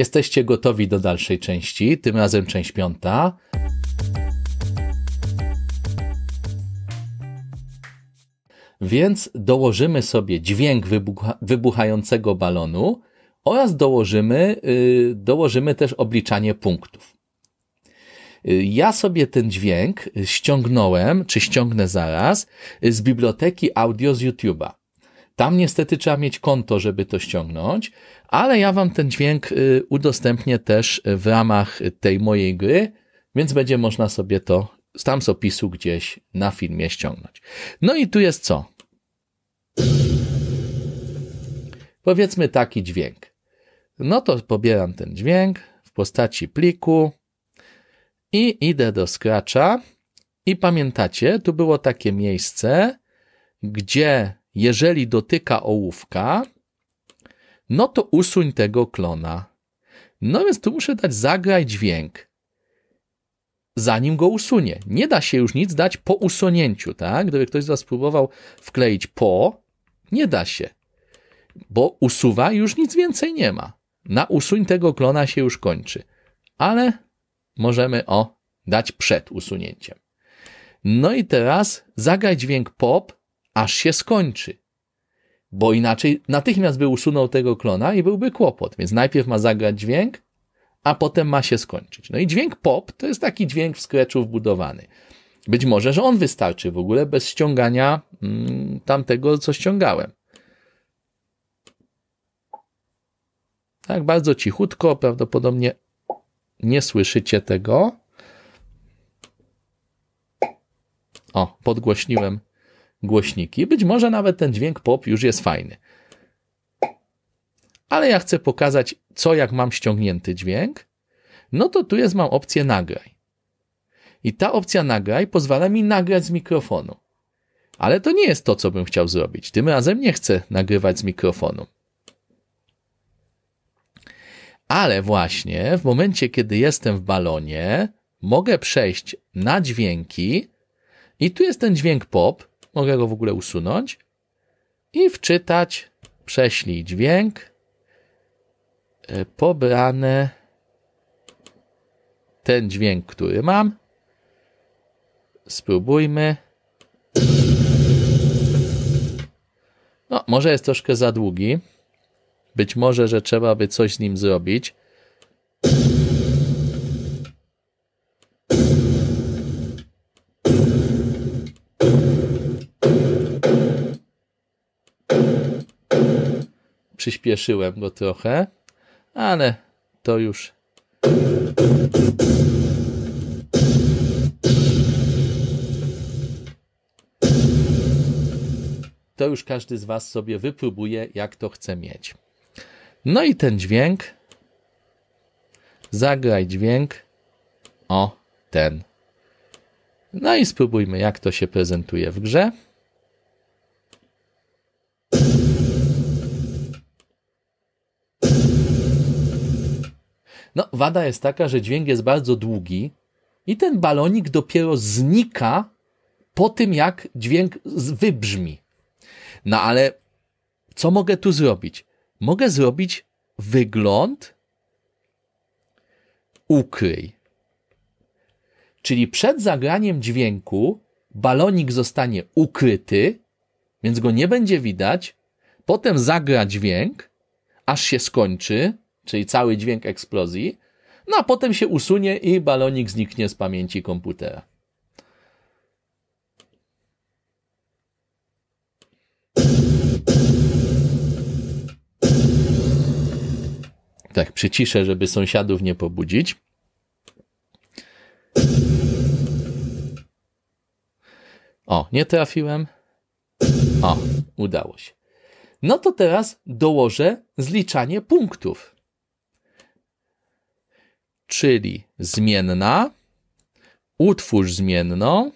Jesteście gotowi do dalszej części, tym razem część piąta. Więc dołożymy sobie dźwięk wybucha wybuchającego balonu oraz dołożymy, yy, dołożymy też obliczanie punktów. Y, ja sobie ten dźwięk ściągnąłem, czy ściągnę zaraz, z biblioteki audio z YouTube'a. Tam niestety trzeba mieć konto, żeby to ściągnąć, ale ja Wam ten dźwięk y, udostępnię też w ramach tej mojej gry, więc będzie można sobie to tam z opisu gdzieś na filmie ściągnąć. No i tu jest co? Powiedzmy taki dźwięk. No to pobieram ten dźwięk w postaci pliku i idę do Scratcha. I pamiętacie, tu było takie miejsce, gdzie jeżeli dotyka ołówka, no to usuń tego klona. No więc tu muszę dać zagraj dźwięk, zanim go usunie. Nie da się już nic dać po usunięciu, tak? Gdyby ktoś z Was próbował wkleić po, nie da się, bo usuwa już nic więcej nie ma. Na usuń tego klona się już kończy, ale możemy o dać przed usunięciem. No i teraz zagraj dźwięk pop, aż się skończy. Bo inaczej natychmiast by usunął tego klona i byłby kłopot. Więc najpierw ma zagrać dźwięk, a potem ma się skończyć. No i dźwięk pop to jest taki dźwięk w skreczu wbudowany. Być może, że on wystarczy w ogóle bez ściągania mm, tamtego, co ściągałem. Tak, bardzo cichutko, prawdopodobnie nie słyszycie tego. O, podgłośniłem głośniki. Być może nawet ten dźwięk pop już jest fajny. Ale ja chcę pokazać, co jak mam ściągnięty dźwięk, no to tu jest mam opcję nagraj. I ta opcja nagraj pozwala mi nagrać z mikrofonu. Ale to nie jest to, co bym chciał zrobić. Tym razem nie chcę nagrywać z mikrofonu. Ale właśnie w momencie, kiedy jestem w balonie, mogę przejść na dźwięki i tu jest ten dźwięk pop, Mogę go w ogóle usunąć i wczytać, prześlij dźwięk, e, pobrane ten dźwięk, który mam. Spróbujmy. No, może jest troszkę za długi. Być może, że trzeba by coś z nim zrobić. przyspieszyłem go trochę, ale to już. To już każdy z Was sobie wypróbuje, jak to chce mieć. No i ten dźwięk. Zagraj dźwięk. O, ten. No i spróbujmy, jak to się prezentuje w grze. No, wada jest taka, że dźwięk jest bardzo długi i ten balonik dopiero znika po tym, jak dźwięk wybrzmi. No ale co mogę tu zrobić? Mogę zrobić wygląd ukryj. Czyli przed zagraniem dźwięku balonik zostanie ukryty, więc go nie będzie widać. Potem zagra dźwięk, aż się skończy, czyli cały dźwięk eksplozji, no a potem się usunie i balonik zniknie z pamięci komputera. Tak, przyciszę, żeby sąsiadów nie pobudzić. O, nie trafiłem. O, udało się. No to teraz dołożę zliczanie punktów czyli zmienna, utwórz zmienną,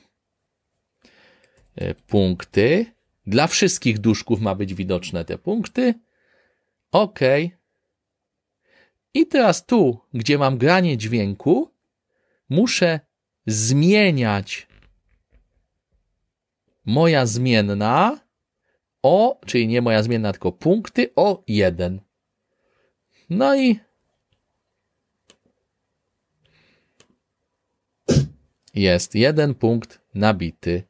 e, punkty, dla wszystkich duszków ma być widoczne te punkty, ok. I teraz tu, gdzie mam granie dźwięku, muszę zmieniać moja zmienna o, czyli nie moja zmienna, tylko punkty o 1. No i jest jeden punkt nabity,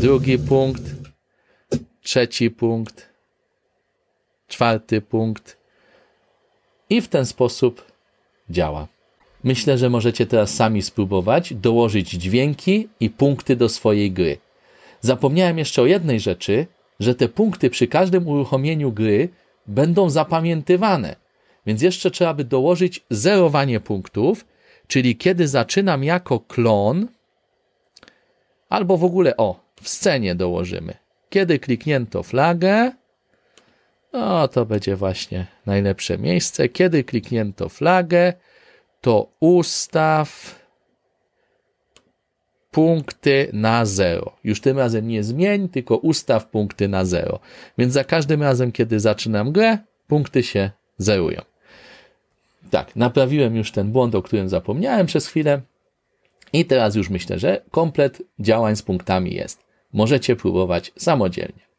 drugi punkt, trzeci punkt, czwarty punkt i w ten sposób działa. Myślę, że możecie teraz sami spróbować dołożyć dźwięki i punkty do swojej gry. Zapomniałem jeszcze o jednej rzeczy, że te punkty przy każdym uruchomieniu gry będą zapamiętywane, więc jeszcze trzeba by dołożyć zerowanie punktów Czyli kiedy zaczynam jako klon, albo w ogóle o, w scenie dołożymy. Kiedy kliknięto flagę, no to będzie właśnie najlepsze miejsce. Kiedy kliknięto flagę, to ustaw punkty na zero. Już tym razem nie zmień, tylko ustaw punkty na zero. Więc za każdym razem, kiedy zaczynam grę, punkty się zerują. Tak, naprawiłem już ten błąd, o którym zapomniałem przez chwilę. I teraz już myślę, że komplet działań z punktami jest. Możecie próbować samodzielnie.